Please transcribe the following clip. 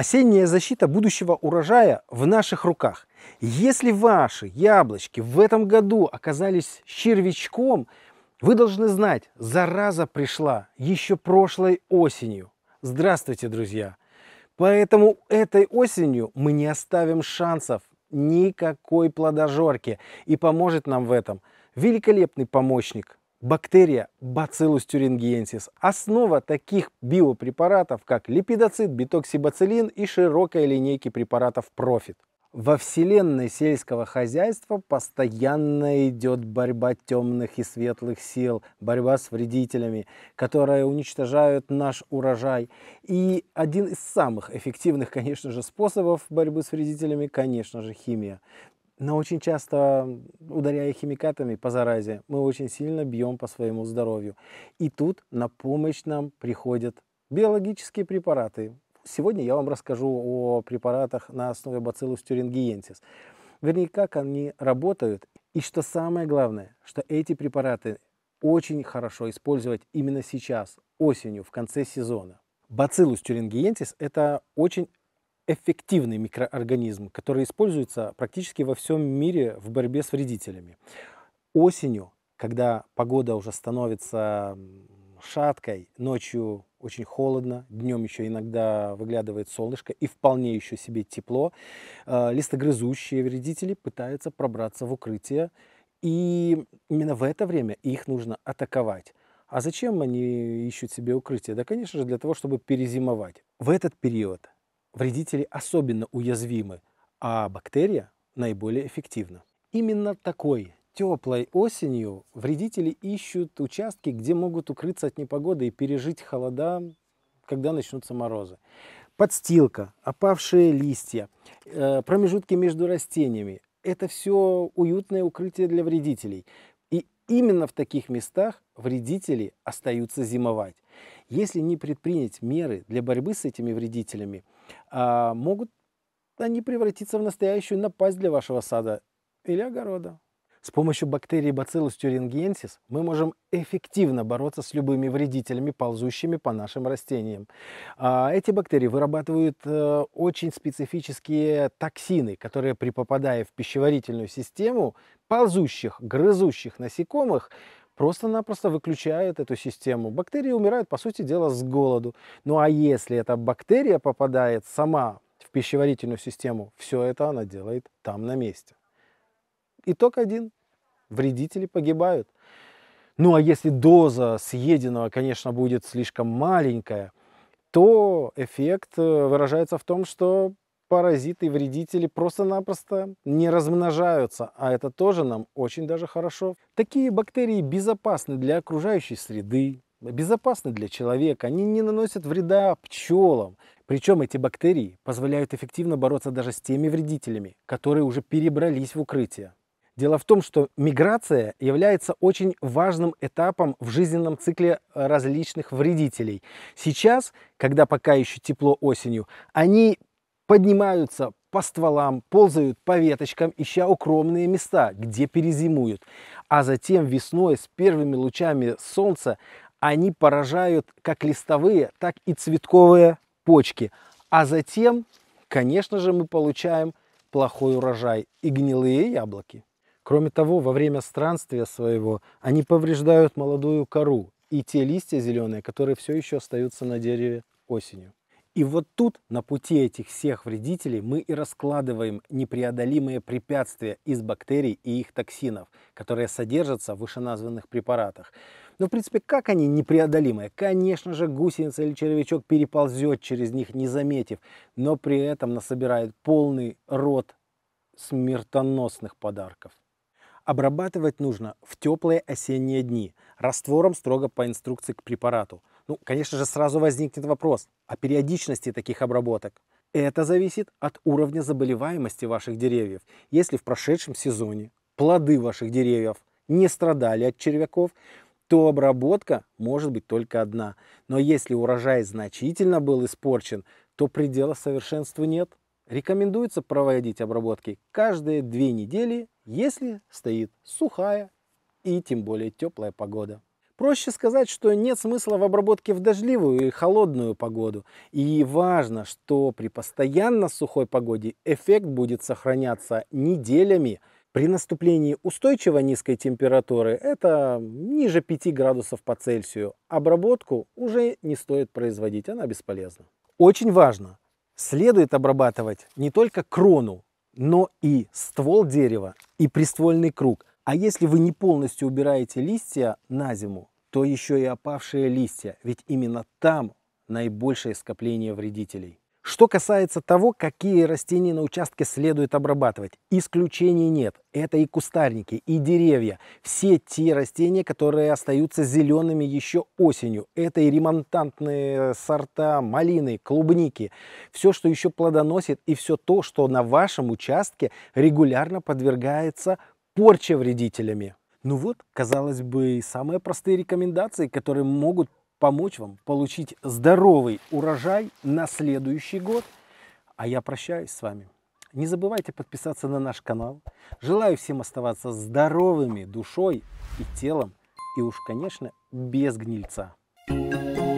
Осенняя защита будущего урожая в наших руках. Если ваши яблочки в этом году оказались червячком, вы должны знать, зараза пришла еще прошлой осенью. Здравствуйте, друзья! Поэтому этой осенью мы не оставим шансов никакой плодожорки. И поможет нам в этом великолепный помощник бактерия Bacillus thuringiensis. Основа таких биопрепаратов, как липидоцит, битоксибацилин и широкая линейки препаратов Profit. Во вселенной сельского хозяйства постоянно идет борьба темных и светлых сил, борьба с вредителями, которые уничтожают наш урожай. И один из самых эффективных, конечно же, способов борьбы с вредителями, конечно же, химия. Но очень часто, ударяя химикатами по заразе, мы очень сильно бьем по своему здоровью. И тут на помощь нам приходят биологические препараты. Сегодня я вам расскажу о препаратах на основе Bacillus thuringiensis. Вернее, как они работают. И что самое главное, что эти препараты очень хорошо использовать именно сейчас, осенью, в конце сезона. Bacillus thuringiensis – это очень эффективный микроорганизм, который используется практически во всем мире в борьбе с вредителями. Осенью, когда погода уже становится шаткой, ночью очень холодно, днем еще иногда выглядывает солнышко и вполне еще себе тепло, э, листогрызущие вредители пытаются пробраться в укрытие, и именно в это время их нужно атаковать. А зачем они ищут себе укрытие? Да, конечно же, для того, чтобы перезимовать. В этот период вредители особенно уязвимы, а бактерия наиболее эффективна. Именно такой теплой осенью вредители ищут участки, где могут укрыться от непогоды и пережить холода, когда начнутся морозы. Подстилка, опавшие листья, э, промежутки между растениями – это все уютное укрытие для вредителей. И именно в таких местах вредители остаются зимовать. Если не предпринять меры для борьбы с этими вредителями – а могут они превратиться в настоящую напасть для вашего сада или огорода. С помощью бактерии Bacillus thuringiensis мы можем эффективно бороться с любыми вредителями, ползущими по нашим растениям. А, эти бактерии вырабатывают э, очень специфические токсины, которые при попадая в пищеварительную систему ползущих, грызущих насекомых, просто-напросто выключает эту систему. Бактерии умирают, по сути дела, с голоду. Ну а если эта бактерия попадает сама в пищеварительную систему, все это она делает там на месте. Итог один. Вредители погибают. Ну а если доза съеденного, конечно, будет слишком маленькая, то эффект э, выражается в том, что паразиты, и вредители просто-напросто не размножаются, а это тоже нам очень даже хорошо. Такие бактерии безопасны для окружающей среды, безопасны для человека, они не наносят вреда пчелам. Причем эти бактерии позволяют эффективно бороться даже с теми вредителями, которые уже перебрались в укрытие. Дело в том, что миграция является очень важным этапом в жизненном цикле различных вредителей. Сейчас, когда пока еще тепло осенью, они поднимаются по стволам, ползают по веточкам, ища укромные места, где перезимуют. А затем весной с первыми лучами солнца они поражают как листовые, так и цветковые почки. А затем, конечно же, мы получаем плохой урожай и гнилые яблоки. Кроме того, во время странствия своего они повреждают молодую кору и те листья зеленые, которые все еще остаются на дереве осенью. И вот тут, на пути этих всех вредителей, мы и раскладываем непреодолимые препятствия из бактерий и их токсинов, которые содержатся в вышеназванных препаратах. Но, ну, в принципе, как они непреодолимые? Конечно же, гусеница или червячок переползет через них, не заметив, но при этом насобирает полный рот смертоносных подарков. Обрабатывать нужно в теплые осенние дни раствором строго по инструкции к препарату – ну, конечно же, сразу возникнет вопрос о периодичности таких обработок. Это зависит от уровня заболеваемости ваших деревьев. Если в прошедшем сезоне плоды ваших деревьев не страдали от червяков, то обработка может быть только одна. Но если урожай значительно был испорчен, то предела совершенства нет. Рекомендуется проводить обработки каждые две недели, если стоит сухая и тем более теплая погода. Проще сказать, что нет смысла в обработке в дождливую и холодную погоду. И важно, что при постоянно сухой погоде эффект будет сохраняться неделями. При наступлении устойчиво низкой температуры, это ниже 5 градусов по Цельсию, обработку уже не стоит производить, она бесполезна. Очень важно, следует обрабатывать не только крону, но и ствол дерева и приствольный круг. А если вы не полностью убираете листья на зиму, то еще и опавшие листья, ведь именно там наибольшее скопление вредителей. Что касается того, какие растения на участке следует обрабатывать, исключений нет. Это и кустарники, и деревья. Все те растения, которые остаются зелеными еще осенью. Это и ремонтантные сорта малины, клубники. Все, что еще плодоносит, и все то, что на вашем участке регулярно подвергается порча вредителями. Ну вот, казалось бы, самые простые рекомендации, которые могут помочь вам получить здоровый урожай на следующий год. А я прощаюсь с вами. Не забывайте подписаться на наш канал. Желаю всем оставаться здоровыми душой и телом. И уж, конечно, без гнильца. Thank you.